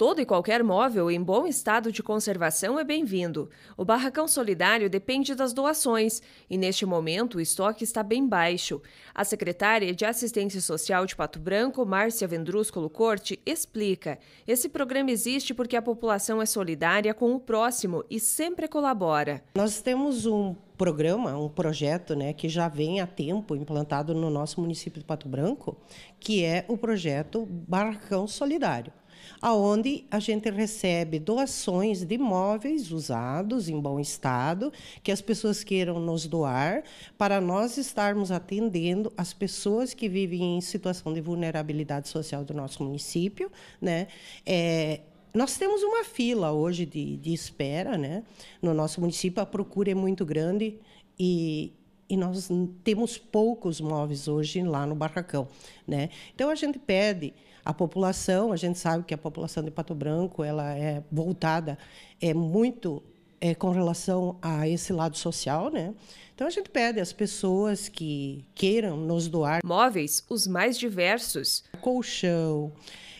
Todo e qualquer móvel em bom estado de conservação é bem-vindo. O barracão solidário depende das doações e, neste momento, o estoque está bem baixo. A secretária de Assistência Social de Pato Branco, Márcia Vendrúsculo Corte, explica: esse programa existe porque a população é solidária com o próximo e sempre colabora. Nós temos um programa, um projeto né, que já vem há tempo implantado no nosso município de Pato Branco, que é o projeto Barracão Solidário aonde a gente recebe doações de móveis usados em bom estado, que as pessoas queiram nos doar, para nós estarmos atendendo as pessoas que vivem em situação de vulnerabilidade social do nosso município, né? É, nós temos uma fila hoje de, de espera, né? No nosso município a procura é muito grande e, e nós temos poucos móveis hoje lá no barracão, né? Então a gente pede a população, a gente sabe que a população de Pato Branco ela é voltada é muito é, com relação a esse lado social, né? Então a gente pede às pessoas que queiram nos doar móveis, os mais diversos, colchão,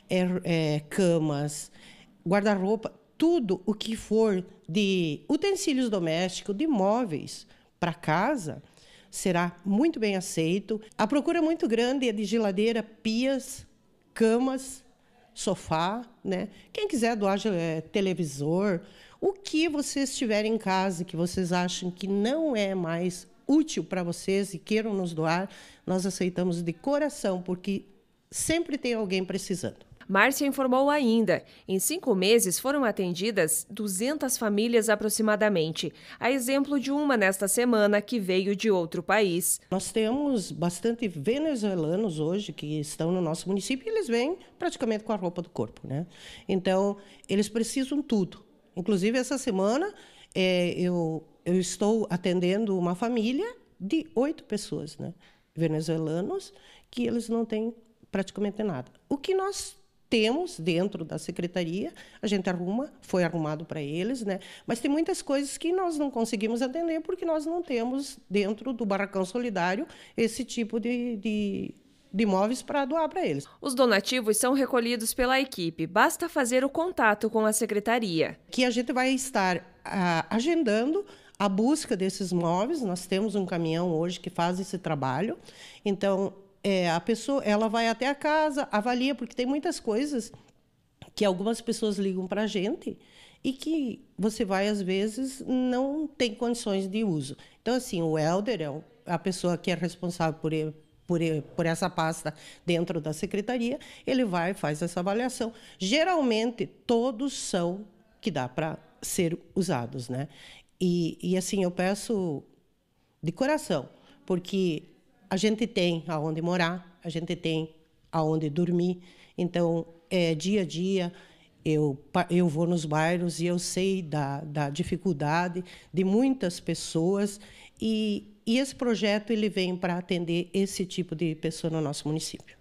é, é, camas, guarda-roupa, tudo o que for de utensílios domésticos, de móveis para casa será muito bem aceito. A procura é muito grande é de geladeira, pias, camas, sofá, né? Quem quiser doar é, televisor, o que vocês tiverem em casa que vocês acham que não é mais útil para vocês e queiram nos doar, nós aceitamos de coração, porque sempre tem alguém precisando. Márcia informou ainda: em cinco meses foram atendidas 200 famílias aproximadamente, a exemplo de uma nesta semana que veio de outro país. Nós temos bastante venezuelanos hoje que estão no nosso município e eles vêm praticamente com a roupa do corpo, né? Então, eles precisam tudo. Inclusive, essa semana é, eu, eu estou atendendo uma família de oito pessoas, né? Venezuelanos, que eles não têm praticamente nada. O que nós temos dentro da secretaria, a gente arruma, foi arrumado para eles, né? Mas tem muitas coisas que nós não conseguimos atender porque nós não temos dentro do barracão solidário esse tipo de, de de imóveis para doar para eles. Os donativos são recolhidos pela equipe, basta fazer o contato com a secretaria. Que a gente vai estar ah, agendando a busca desses móveis nós temos um caminhão hoje que faz esse trabalho, então é, a pessoa, ela vai até a casa, avalia, porque tem muitas coisas que algumas pessoas ligam para a gente e que você vai às vezes não tem condições de uso. Então assim, o elder é a pessoa que é responsável por por, por, essa pasta dentro da secretaria, ele vai faz essa avaliação. Geralmente, todos são que dá para ser usados, né? E, e assim, eu peço de coração, porque a gente tem aonde morar, a gente tem aonde dormir. Então, é, dia a dia, eu, eu vou nos bairros e eu sei da, da dificuldade de muitas pessoas e, e esse projeto ele vem para atender esse tipo de pessoa no nosso município.